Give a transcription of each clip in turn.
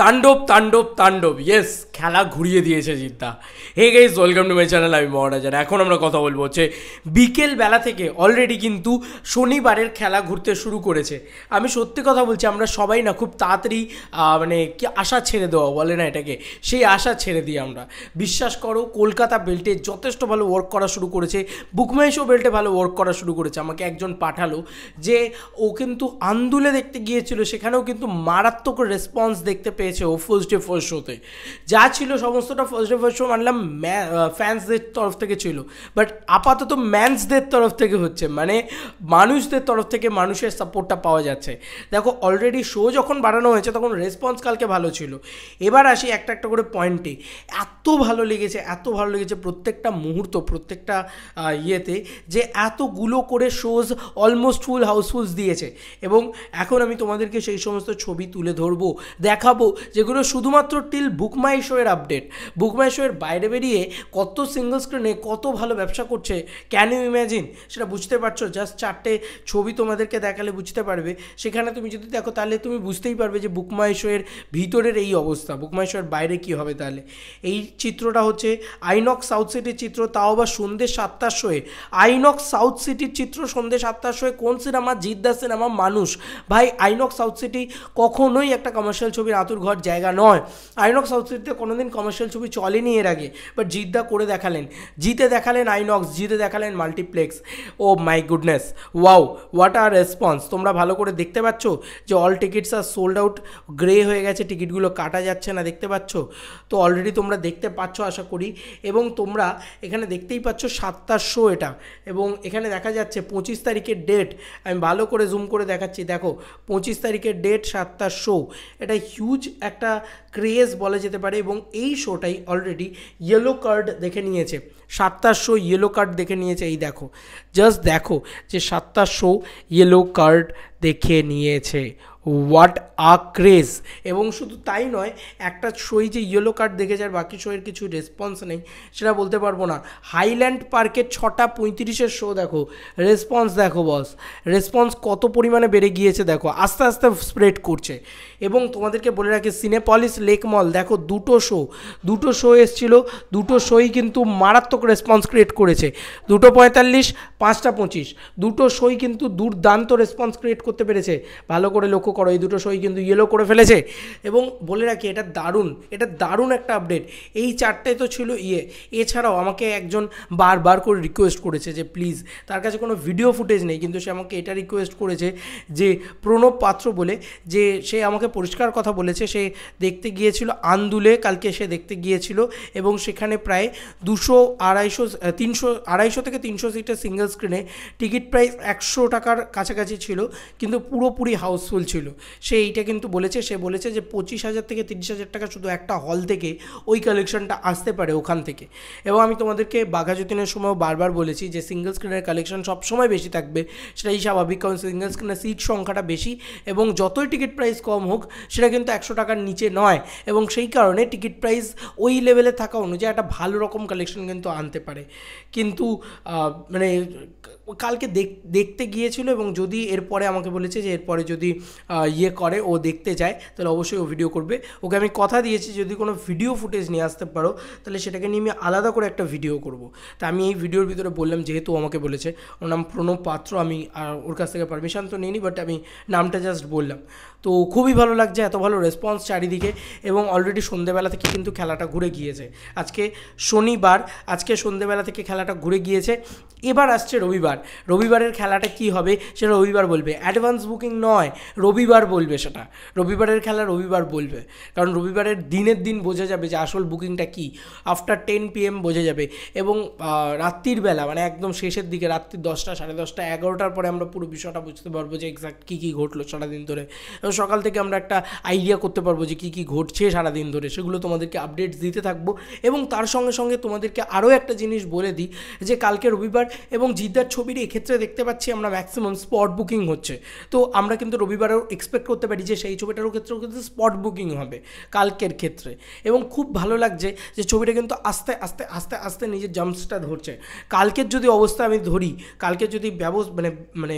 তাণ্ডব তাণ্ডব তাণ্ডব ইয়েস খেলা ঘুরিয়ে দিয়েছে Jiddah hey guys welcome to my channel আমি মহারাজার এখন আমরা কথা বলবো হচ্ছে বিকেলবেলা থেকে অলরেডি কিন্তু শনিবারের খেলা ঘুরতে শুরু করেছে আমি সত্যি কথা বলছি আমরা সবাই না খুব তাড়াতাড়ি মানে কি আশা ছেড়ে দেওয়া বলে না এটাকে সেই আশা ছেড়ে দিই আমরা বিশ্বাস করো কলকাতা বেল্টে যথেষ্ট ভালো ওয়ার্ক করা শুরু করেছে বুকমাইশো বেল্টে ভালো ওয়ার্ক করা শুরু করেছে আমাকে একজন পাঠালো যে ও কিন্তু আন্দুলে দেখতে গিয়েছিল সেখানেও কিন্তু মারাত্মক রেসপন্স দেখতে পেয়ে পেয়েছে ও ফার্স্ট ডে ফার্স্ট শোতে যা ছিল সমস্তটা ফার্স্ট ডে ফার্স্ট শো মানলাম ফ্যান্সদের তরফ থেকে ছিল বাট আপাতত ম্যান্সদের তরফ থেকে হচ্ছে মানে মানুষদের তরফ থেকে মানুষের সাপোর্টটা পাওয়া যাচ্ছে দেখো অলরেডি শো যখন বাড়ানো হয়েছে তখন রেসপন্স কালকে ভালো ছিল এবার আসি একটা একটা করে পয়েন্টে এত ভালো লেগেছে এত ভালো লেগেছে প্রত্যেকটা মুহূর্ত প্রত্যেকটা ইয়েতে যে এতগুলো করে শোজ অলমোস্ট ফুল হাউসফুলস দিয়েছে এবং এখন আমি তোমাদেরকে সেই সমস্ত ছবি তুলে ধরবো দেখাবো যেগুলো শুধুমাত্র টিল বুকমাই শোয়ের আপডেট বুকমাই শোয়ের বাইরে বেরিয়ে কত সিঙ্গল স্ক্রিনে কত ভালো ব্যবসা করছে ক্যান ইউ ইম্যাজিন সেটা বুঝতে পারছো জাস্ট চারটে ছবি তোমাদেরকে দেখালে বুঝতে পারবে সেখানে তুমি যদি দেখো তাহলে তুমি বুঝতেই পারবে যে বুকমাই শোয়ের ভিতরের এই অবস্থা বুকমাই শোয়ের বাইরে কি হবে তাহলে এই চিত্রটা হচ্ছে আইনক সাউথ সিটির চিত্র তাও আবার সন্ধ্যে সাতটার শোয়ে আইনক সাউথ সিটির চিত্র সন্ধ্যে সাতটার শোয়ে কোন সিনেমা জিদ্দা সিনেমা মানুষ ভাই আইনক সাউথ সিটি কখনোই একটা কমার্শিয়াল ছবির আতুর ঘর জায়গা নয় আইনক্স সাউথ সিটিতে কোনোদিন কমার্শিয়াল ছবি চলেনি এর আগে বাট জিদ্দা করে দেখালেন জিতে দেখালেন আইনক্স জিতে দেখালেন multiplex oh my goodness wow what আর রেসপন্স তোমরা ভালো করে দেখতে পাচ্ছ যে all tickets are sold out grey হয়ে গেছে টিকিটগুলো কাটা যাচ্ছে না দেখতে পাচ্ছ তো অলরেডি তোমরা দেখতে পাচ্ছ আশা করি এবং তোমরা এখানে দেখতেই পাচ্ছ সাতটার শো এটা এবং এখানে দেখা যাচ্ছে পঁচিশ তারিখের ডেট আমি ভালো করে জুম করে দেখাচ্ছি দেখো পঁচিশ তারিখের ডেট সাতটার শো এটা হিউজ একটা ক্রেজ বলা যেতে পারে এবং এই শোটাই অলরেডি ইয়েলো কার্ড দেখে নিয়েছে সাতটা শো ইয়েলো কার্ড দেখে নিয়েছে এই দেখো জাস্ট দেখো যে সাতটা শো ইয়েলো কার্ড দেখে নিয়েছে হোয়াট আ ক্রেজ এবং শুধু তাই নয় একটা সই যে ইয়েলো কার্ড দেখে যায় বাকি শোয়ের কিছু রেসপন্স নেই সেটা বলতে পারবো না হাইল্যান্ড পার্কের ছটা পঁয়ত্রিশের শো দেখো রেসপন্স দেখো বস রেসপন্স কত পরিমাণে বেড়ে গিয়েছে দেখো আস্তে আস্তে স্প্রেড করছে এবং তোমাদেরকে বলে রাখি সিনেপলিস লেক মল দেখো দুটো শো দুটো শো এসেছিলো দুটো শোই কিন্তু মারাত্মক রেসপন্স ক্রিয়েট করেছে দুটো পঁয়তাল্লিশ পাঁচটা পঁচিশ দুটো শোই কিন্তু দুর্দান্ত রেসপন্স ক্রিয়েট করতে পেরেছে ভালো করে লক্ষ্য করো এই দুটো সই কিন্তু ইয়েলো করে ফেলেছে এবং বলে রাখি এটা দারুণ এটা দারুণ একটা আপডেট এই চারটে তো ছিল ইয়ে এছাড়াও আমাকে একজন বারবার করে রিকোয়েস্ট করেছে যে প্লিজ তার কাছে কোনো ভিডিও ফুটেজ নেই কিন্তু সে আমাকে এটা রিকোয়েস্ট করেছে যে প্রণব পাত্র বলে যে সে আমাকে পরিষ্কার কথা বলেছে সে দেখতে গিয়েছিল আন্দুলে কালকে সে দেখতে গিয়েছিল এবং সেখানে প্রায় দুশো আড়াইশো তিনশো আড়াইশো থেকে তিনশো সিটের সিঙ্গেল স্ক্রিনে টিকিট প্রাইস একশো টাকার কাছাকাছি ছিল কিন্তু পুরোপুরি হাউসফুল ছিল ছিল সে এইটা কিন্তু বলেছে সে বলেছে যে পঁচিশ হাজার থেকে তিরিশ হাজার টাকা শুধু একটা হল থেকে ওই কালেকশনটা আসতে পারে ওখান থেকে এবং আমি তোমাদেরকে বাঘা যতীনের সময়ও বারবার বলেছি যে সিঙ্গেল স্ক্রিনের কালেকশন সবসময় বেশি থাকবে সেটাই স্বাভাবিক কারণ সিঙ্গেল স্ক্রিনের সিট সংখ্যাটা বেশি এবং যতই টিকিট প্রাইস কম হোক সেটা কিন্তু একশো টাকার নিচে নয় এবং সেই কারণে টিকিট প্রাইস ওই লেভেলে থাকা অনুযায়ী একটা ভালো রকম কালেকশন কিন্তু আনতে পারে কিন্তু মানে কালকে দেখতে গিয়েছিল এবং যদি এরপরে আমাকে বলেছে যে এরপরে যদি ইয়ে করে ও দেখতে চায় তাহলে অবশ্যই ও ভিডিও করবে ওকে আমি কথা দিয়েছি যদি কোনো ভিডিও ফুটেজ নিয়ে আসতে পারো তাহলে সেটাকে নিয়ে আমি আলাদা করে একটা ভিডিও করব তা আমি এই ভিডিওর ভিতরে বললাম যেহেতু আমাকে বলেছে ওর নাম প্রণব পাত্র আমি ওর কাছ থেকে পারমিশন তো নিইনি বাট আমি নামটা জাস্ট বললাম তো খুবই ভালো লাগছে এত ভালো রেসপন্স চারিদিকে এবং অলরেডি সন্ধেবেলা থেকে কিন্তু খেলাটা ঘুরে গিয়েছে আজকে শনিবার আজকে সন্ধেবেলা থেকে খেলাটা ঘুরে গিয়েছে এবার আসছে রবিবার রবিবারের খেলাটা কি হবে সেটা রবিবার বলবে অ্যাডভান্স বুকিং নয় রবি রবিবার বলবে সেটা রবিবারের খেলা রবিবার বলবে কারণ রবিবারের দিনের দিন বোঝা যাবে যে আসল বুকিংটা কী আফটার টেন পি এম বোঝা যাবে এবং রাত্রির বেলা মানে একদম শেষের দিকে রাত্রি দশটা সাড়ে দশটা এগারোটার পরে আমরা পুরো বিষয়টা বুঝতে পারবো যে এক্স্যাক্ট কী কী ঘটলো সারাদিন ধরে এবং সকাল থেকে আমরা একটা আইডিয়া করতে পারবো যে কী কী ঘটছে সারাদিন ধরে সেগুলো তোমাদেরকে আপডেটস দিতে থাকবো এবং তার সঙ্গে সঙ্গে তোমাদেরকে আরও একটা জিনিস বলে দিই যে কালকে রবিবার এবং জিদ্দার ছবির এক্ষেত্রে দেখতে পাচ্ছি আমরা ম্যাক্সিমাম স্পট বুকিং হচ্ছে তো আমরা কিন্তু রবিবারেও এক্সপেক্ট করতে পারি যে সেই ছবিটারও ক্ষেত্রেও কিন্তু স্পট বুকিং হবে কালকের ক্ষেত্রে এবং খুব ভালো লাগছে যে ছবিটা কিন্তু আস্তে আস্তে আস্তে আস্তে নিজের জাম্পসটা ধরছে কালকের যদি অবস্থা আমি ধরি কালকের যদি ব্যবস্থা মানে মানে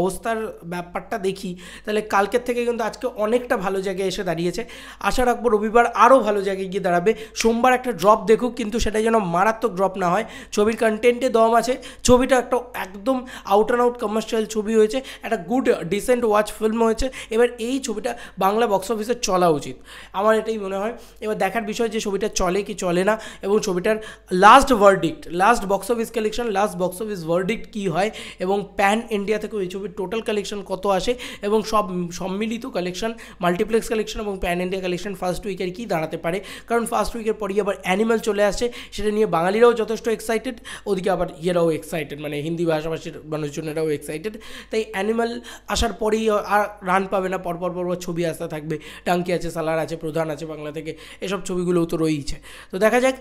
অবস্থার ব্যাপারটা দেখি তাহলে কালকের থেকে কিন্তু আজকে অনেকটা ভালো জায়গায় এসে দাঁড়িয়েছে আশা রাখবো রবিবার আরও ভালো জায়গায় গিয়ে দাঁড়াবে সোমবার একটা ড্রপ দেখুক কিন্তু সেটা যেন মারাত্মক ড্রপ না হয় ছবির কন্টেন্টে দম আছে ছবিটা একটা একদম আউট অ্যান্ড আউট কমার্শিয়াল ছবি হয়েছে একটা গুড ডিসেন্ট ওয়াচ ফিল্ম হয়েছে হয়েছে এবার এই ছবিটা বাংলা বক্স অফিসে চলা উচিত আমার এটাই মনে হয় এবার দেখার বিষয় যে ছবিটা চলে কি চলে না এবং ছবিটার last verdict last box office collection last box office verdict কী হয় এবং প্যান ইন্ডিয়া থেকেও এই ছবির টোটাল কালেকশন কত আসে এবং সব সম্মিলিত কালেকশন মাল্টিপ্লেক্স কালেকশন এবং প্যান ইন্ডিয়া কালেকশন ফার্স্ট উইকের কি দাঁড়াতে পারে কারণ ফার্স্ট উইকের পরই আবার অ্যানিমেল চলে আসে সেটা নিয়ে বাঙালিরাও যথেষ্ট এক্সাইটেড ওদিকে আবার ইয়েরাও এক্সাইটেড মানে হিন্দি ভাষাভাষীর মানুষজনেরাও এক্সাইটেড তাই অ্যানিমেল আসার পরেই আর রান পাবে না পরপর পরপর ছবি আসতে থাকবে টাঙ্কি আছে সালার আছে প্রধান আছে বাংলা থেকে এসব ছবিগুলোও তো রয়েইছে তো দেখা যাক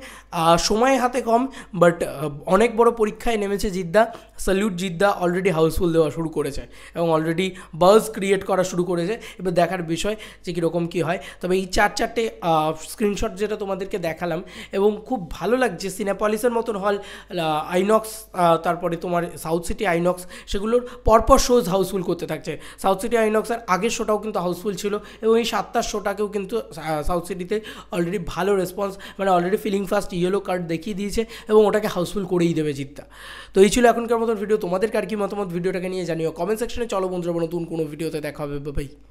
সময় হাতে কম বাট অনেক বড় পরীক্ষায় নেমেছে Jiddah salute Jiddah already housefull দেওয়া শুরু করেছে এবং অলরেডি বাস ক্রিয়েট করা শুরু করেছে এবার দেখার বিষয় যে কীরকম কী হয় তবে এই চার চারটে স্ক্রিনশট যেটা তোমাদেরকে দেখালাম এবং খুব ভালো লাগছে সিনেপলিসের মতন হল আইনক্স তারপরে তোমার সাউথ সিটি আইনক্স সেগুলোর পরপর শোজ হাউসফুল করতে থাকছে সাউথ সিটি আইনক্স জেরক্সের আগের শোটাও কিন্তু হাউসফুল ছিল এবং এই সাতটার শোটাকেও কিন্তু সাউথ সিটিতে অলরেডি ভালো রেসপন্স মানে already feeling first yellow card দেখিয়ে দিয়েছে এবং ওটাকে হাউসফুল করেই দেবে জিতটা তো এই ছিল এখনকার মতন ভিডিও তোমাদের কার কি মতামত ভিডিওটাকে নিয়ে জানিও কমেন্ট সেকশনে চলো বন্ধুরা নতুন কোনো ভিডিওতে দেখা হবে বাই